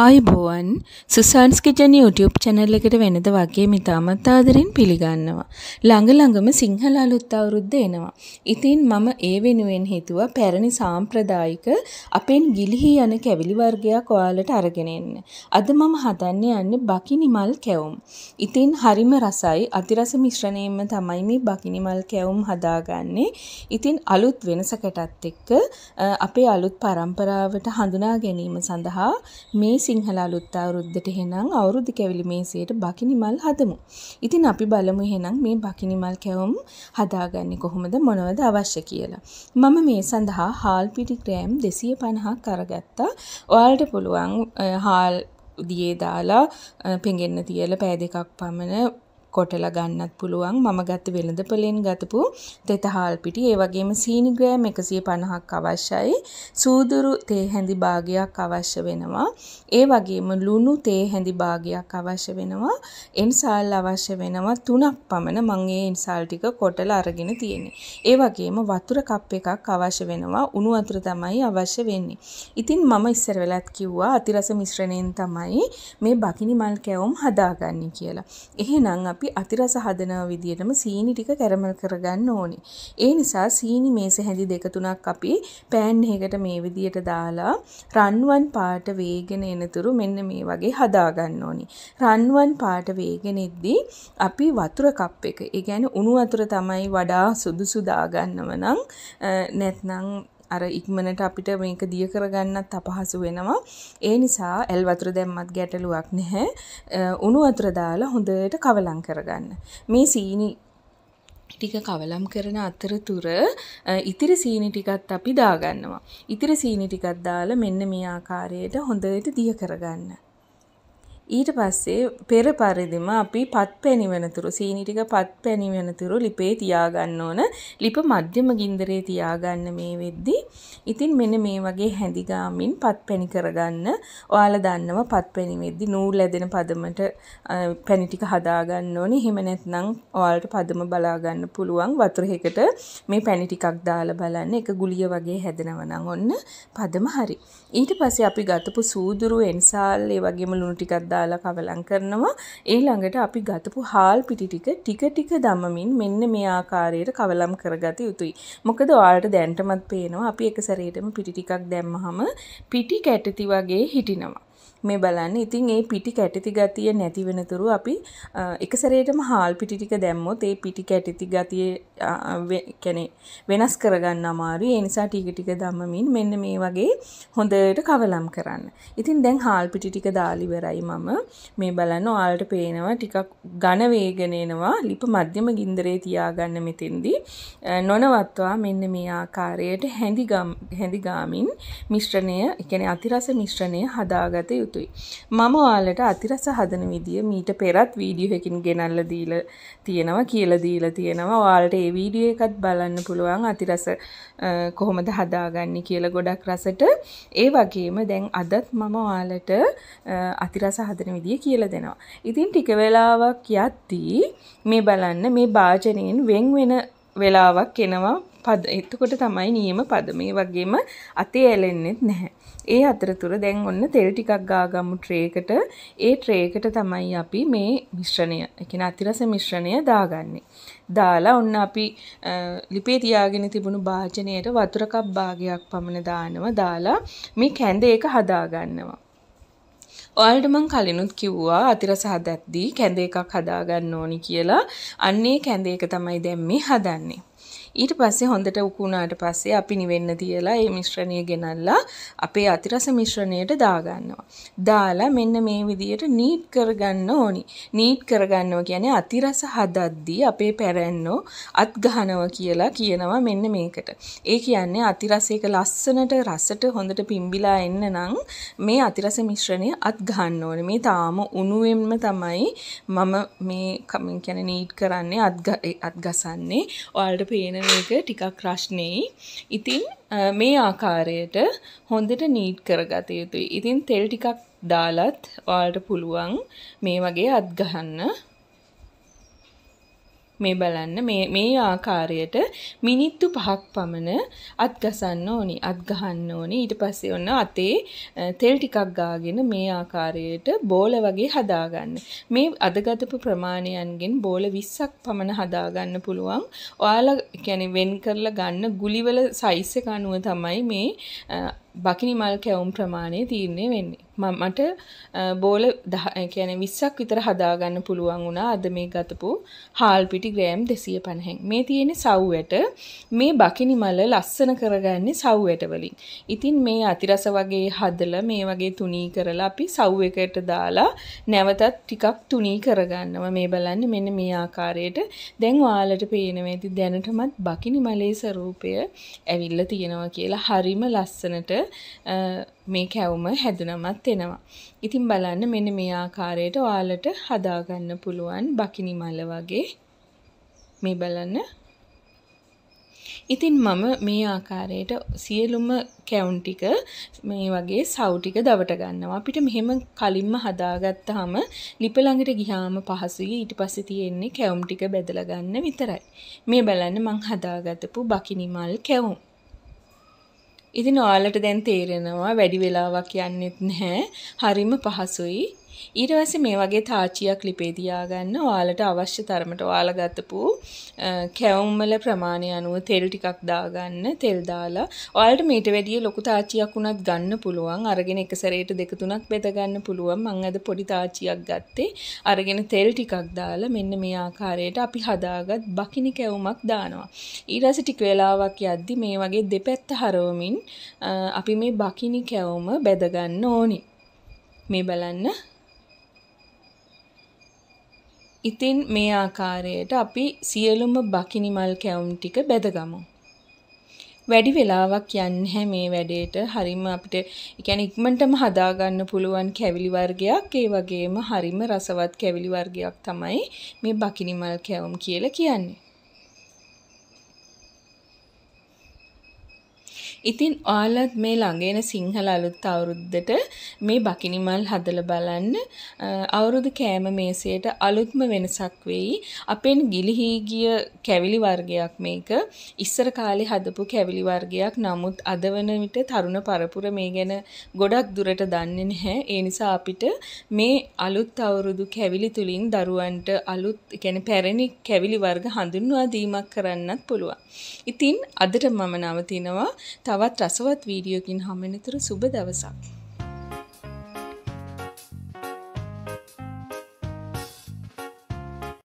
ආයුබෝවන් සුසාන්ස් kitchen YouTube channel එකට වෙනද වගේ මිතාමත් ආදරෙන් පිළිගන්නවා. ළඟ ළඟම සිංහල අලුත් අවුරුද්ද එනවා. ඉතින් මම ඒ වෙනුවෙන් හිතුවා පැරණි සාම්ප්‍රදායික අපෙන් ගිලිහි යන කැවිලි වර්ගයක් ඔයාලට අරගෙන එන්න. අද මම හදන්න යන්නේ බකිනිමල් කැවුම්. ඉතින් හරිම රසයි අතිරස මිශ්‍රණයෙන්ම තමයි මේ බකිනිමල් කැවුම් හදාගන්නේ. ඉතින් අලුත් වෙනසකටත් එක්ක අපේ අලුත් පරම්පරාවට හඳුනා ගැනීම සඳහා මේ සිංහල අලුත් අවුරුද්දට එහෙනම් අවුරුදු කැවිලි මේසයට බකිනිමල් හදමු. ඉතින් අපි බලමු එහෙනම් මේ බකිනිමල් කැවුම් හදාගන්නේ කොහොමද මොනවද අවශ්‍ය කියලා. මම මේ සඳහා හාල් පිටි ග්‍රෑම් 250ක් අරගත්තා. ඔයාලට පුළුවන් හාල් දියේ දාලා පෙඟෙන්න තියලා පෑ දෙකක් පමණ කොටලා ගන්නත් පුළුවන් මම ගත්ත වෙළඳ පොලෙන් ගතපු තෙතහල් පිටි ඒ වගේම සීනි ග්‍රෑම් 150ක් අවශ්‍යයි සූදුරු තේ හැඳි භාගයක් අවශ්‍ය වෙනවා ඒ වගේම ලුණු තේ හැඳි භාගයක් අවශ්‍ය වෙනවා එන්සාල් අවශ්‍ය වෙනවා තුනක් පමණ මම ඒ එන්සාල් ටික කොටලා අරගෙන තියෙන්නේ ඒ වගේම වතුර කප් එකක් අවශ්‍ය වෙනවා උණු වතුර තමයි අවශ්‍ය වෙන්නේ ඉතින් මම ඉස්සර වෙලත් කිව්වා අතිරස මිශ්‍රණයෙන් තමයි මේ බකිනි මල් කැවුම් හදාගන්නේ කියලා එහෙනම් අපි අතිරස හදනා විදිහටම සීනි ටික කැරමල් කරගන්න ඕනේ. ඒ නිසා සීනි මේස හැඳි දෙක තුනක් අපි පෑන් එකකට මේ විදිහට දාලා රන්වන් පාට වේගෙන එනතුරු මෙන්න මේ වගේ හදා ගන්න ඕනේ. රන්වන් පාට වේගෙන එද්දී අපි වතුර කප් එක. ඒ කියන්නේ උණු වතුර තමයි වඩා සුදුසු දා ගන්නව නම් නැත්නම් අර ඉක්මනට අපිට මේක දිය කරගන්නත් අපහසු වෙනවා ඒ නිසා ඇල් වතුර දැම්මත් ගැටලුවක් නැහැ උණු වතුර දාලා හොඳට කවලම් කරගන්න මේ සීනි ටික කවලම් කරන අතරතුර ඉතිරි සීනි ටිකත් අපි දාගන්නවා. ඉතිරි සීනි ටිකක් දාලා මෙන්න මේ ආකාරයට හොඳට දිය කරගන්න. ඊට පස්සේ පෙර පරිදිම අපි පත් පැණි වෙනතුරු සීනි ටික පත් පැණි වෙනතුරු ලිපේ තියාගන්න ඕන. ලිප මධ්‍යම ගින්දරේ තියාගන්න මේ වෙද්දී ඉතින් මෙන්න මේ වගේ හැඳි ගාමින් පත් පැණි කරගන්න. ඔයාලා දන්නවා පත් පැණි වෙද්දී නූල් ඇදෙන පදමට පැණි ටික හදාගන්න ඕනේ. එහෙම නැත්නම් ඔයාලට පදම බලා ගන්න පුළුවන් වතුර එකකට මේ පැණි ටිකක් දාලා බලන්න. එක ගුලිය වගේ හැදෙනවා නම් ඔන්න පදම හරි. ඊට පස්සේ අපි ගතපු සූදුරු එන්සාල් ඒ වගේම ලුණු ටිකක් දාලා කවලම් කරනවා ඊළඟට අපි ගතපු හාල් පිටි ටික ටික ටික දමමින් මෙන්න මේ ආකාරයට කවලම් කරගත යුතුයි මොකද ඔයාලට දැන්ටමත් පේනවා අපි එක සැරේටම පිටි ටිකක් දැම්මහම පිටි කැටති වගේ හිටිනවා මේ බලන්න ඉතින් ඒ පිටි කැටිති ගතිය නැති වෙනතුරු අපි එක සැරේටම හාල් පිටි ටික දැම්මොත් ඒ පිටි කැටිති ගතිය කැනෙ වෙනස් කරගන්න අමාරුයි ඒ නිසා ටික ටික දමමින් මෙන්න මේ වගේ හොඳට කවලම් කරන්න. ඉතින් දැන් හාල් පිටි ටික දාලා ඉවරයි මම. මේ බලන්න ඔයාලට පේනවා ටිකක් ඝන වේගන එනවා. ලිප මධ්‍යම ගින්දරේ තියාගන්න මෙතෙන්දී නොනවත්වා මෙන්න මේ ආකාරයට හැඳි හැඳි ගාමින් මිශ්‍රණය, ඒ කියන්නේ අතිරස මිශ්‍රණය හදාගත යුතුයි. යුතුයි. මම ඔයාලට අතිරස හදන විදිය මීට පෙරත් වීඩියෝ එකකින් ගෙනල්ලා දීලා තියෙනවා කියලා දීලා තියෙනවා. ඔයාලට ඒ වීඩියෝ එකත් බලන්න පුළුවන් අතිරස කොහොමද හදාගන්නේ කියලා ගොඩක් රසට. ඒ වගේම දැන් අදත් මම ඔයාලට අතිරස හදන විදිය කියලා දෙනවා. ඉතින් ටික වෙලාවක් යද්දී මේ බලන්න මේ භාජනයෙන් වෙන් වෙන වෙලාවක් එනවා පද එතකොට තමයි නියම පද මේ වගේම අතේ ඇලෙන්නෙත් නැහැ. ඒ අතරතුර දැන් ඔන්න තෙල් ටිකක් ගාගමු ට්‍රේකට. ඒ ට්‍රේකට තමයි අපි මේ මිශ්‍රණය, ඒ කියන්නේ අතිරස මිශ්‍රණය දාගන්නේ. දාලා ඔන්න අපි ලිපේ තියාගෙන තිබුණු භාජනයට වතුර කප් භාගයක් පමණ දානවා. දාලා මේ කැඳ ඒක හදා ගන්නවා. ඔයාලට මං කලිනුත් කිව්වා අතිරස හදද්දී කැඳ එකක් හදාගන්න ඕනි කියලා. අන්නේ කැඳ එක තමයි දැන් මේ හදන්නේ. ඊට පස්සේ හොඳට උකුණාට පස්සේ අපි නිවෙන්න තියලා ඒ මිශ්‍රණය ගෙනල්ලා අපේ අතිරස මිශ්‍රණයට දාගන්නවා. දාලා මෙන්න මේ විදියට නීට් කරගන්න ඕනි. නීට් කරගන්නවා කියන්නේ අතිරස හදද්දී අපේ පැරැන්නෝ අත් ගහනවා කියලා කියනවා මෙන්න මේකට. ඒ කියන්නේ අතිරසයක ලස්සනට රසට හොඳට පිම්බිලා එන්න නම් මේ අතිරස මිශ්‍රණය අත් ගහන්න ඕනේ. මේ තාම උණුවෙන්ම තමයි මම මේ කමින් කියන්නේ නීට් කරන්නේ අත් අත් ගසන්නේ. ඔයාලට පේන එක ටිකක් රශ්නෙයි. ඉතින් මේ ආකාරයට හොඳට නීට් කරගත යුතුයි. ඉතින් තෙල් ටිකක් දාලත් ඔයාලට පුළුවන් මේ වගේ අත් ගහන්න. මේ බලන්න මේ මේ ආකාරයට මිනිත්තු 5ක් පමණ අත්ගසන්න ඕනි. අත්ගහන්න ඕනි. ඊට පස්සේ ඔන්න අතේ තෙල් ටිකක් ගාගෙන මේ ආකාරයට බෝල වගේ හදාගන්න. මේ අදගතපු ප්‍රමාණයන්ගෙන් බෝල 20ක් පමණ හදාගන්න පුළුවන්. ඔයාලා කියන්නේ වෙන් කරලා ගන්න ගුලිවල සයිස් එක අනුව තමයි මේ බකිනි මල් කැවුම් ප්‍රමාණය තීරණය වෙන්නේ. මට බෝල කැන විස්සක් විතර හදාගන්න පුළුවන් වුණා අද මේ ගතපු හාල් පිටි ග්‍රෑම් දෙසිය පණහැන් මේ තියෙන සව්වැට මේ බකිනි මල ලස්සන කරගන්නේ සව්වැට වලින්. ඉතින් මේ අතිරස වගේ හදල මේ වගේ තුනී කරලා අපි සව් එකට දාලා නැවතත් ටිකක් තුනී කරගන්නවා මේ බලන්න මෙන්න මේ ආකාරයට දැන් ඔයාලට පේනවා ඇති දැනටමත් බකිනි මලේ ස්වරූපය ඇවිල්ලා තියෙනවා කියලා හරිම ලස්සනට මේ කැවුම හැදුනමත් එනවා. ඉතින් බලන්න මෙන්න මේ ආකාරයට ඔයාලට හදාගන්න පුළුවන් බකිනි මල වගේ මේ බලන්න ඉතින් මම මේ ආකාරයට සියලුම කැවුන් ටික මේ වගේ සව් ටික දවට ගන්නවා. අපිට මෙහෙම කලින්ම හදාගත්තාම ලිප ළඟට ගියාම පහසුයි. ඊට පස්සේ තියෙන්නේ කැවුම් ටික බෙදලා ගන්න විතරයි. මේ බලන්න මං හදාගත්තු බකිනි මල් කැවුම්. ඉතින් ඔයාලට දැන් තේරෙනවා වැඩි වෙලාවක් යන්නෙත් නැහැ. හරිම පහසුයි. ඊට පස්සේ මේ වගේ තාච්චියක් ලිපේ තියාගන්න ඔයාලට අවශ්‍ය තරමට ඔයාලා ගතපු කැවුම් වල ප්‍රමාණය අනුව තෙල් ටිකක් දාගන්න තෙල් දාලා ඔයාලට මීට වැඩිය ලොකු තාච්චියක් උනත් ගන්න පුළුවන් අරගෙන එක සැරේට දෙක තුනක් බෙද ගන්න පුළුවන් මං අද පොඩි තාච්චියක් ගත්තේ අරගෙන තෙල් ටිකක් දාලා මෙන්න මේ ආකාරයට අපි හදාගත් බකිනි කැවුමක් දානවා ඊට පස්සේ ටික වෙලාවක් යද්දි මේ වගේ දෙපැත්ත හරවමින් අපි මේ බකිනි කැවුම බැදගන්න ඕනි. මේ බලන්න ඉතින් මේ ආකාරයට අපි සියලුම බකිනිමල් කැවුම් ටික බැදගමු. වැඩි වෙලාවක් යන්නේ නැහැ මේ වැඩේට. හරිම අපිට يعني ඉක්මනටම හදාගන්න පුළුවන් කැවිලි වර්ගයක්. ඒ වගේම හරිම රසවත් කැවිලි වර්ගයක් තමයි මේ බකිනිමල් කැවුම් කියලා කියන්නේ. ඉතින් ඔයාලත් මේ ළඟේන සිංහල අලුත් අවුරුද්දට මේ බකිනිමල් හදල බලන්න අවුරුදු කෑම මේසයට අලුත්ම වෙනසක් වෙයි අපෙන් ගිලිහීගිය කැවිලි වර්ගයක් මේක ඉස්සර කාලෙ හදපු කැවිලි වර්ගයක් නමුත් අද වන විට තරුණ පරපුර මේ ගැන ගොඩක් දුරට දන්නේ නැහැ ඒ නිසා අපිට මේ අලුත් අවුරුදු කැවිලි තුලින් දරුවන්ට අලුත් يعني පැරණි කැවිලි වර්ග හඳුන්වා දීමක් කරන්නත් පුළුවන්. ඉතින් අදට මම නවතිනවා. තවත් රසවත් වීඩියෝකින් හම්බෙනතුරු සුබ දවසක්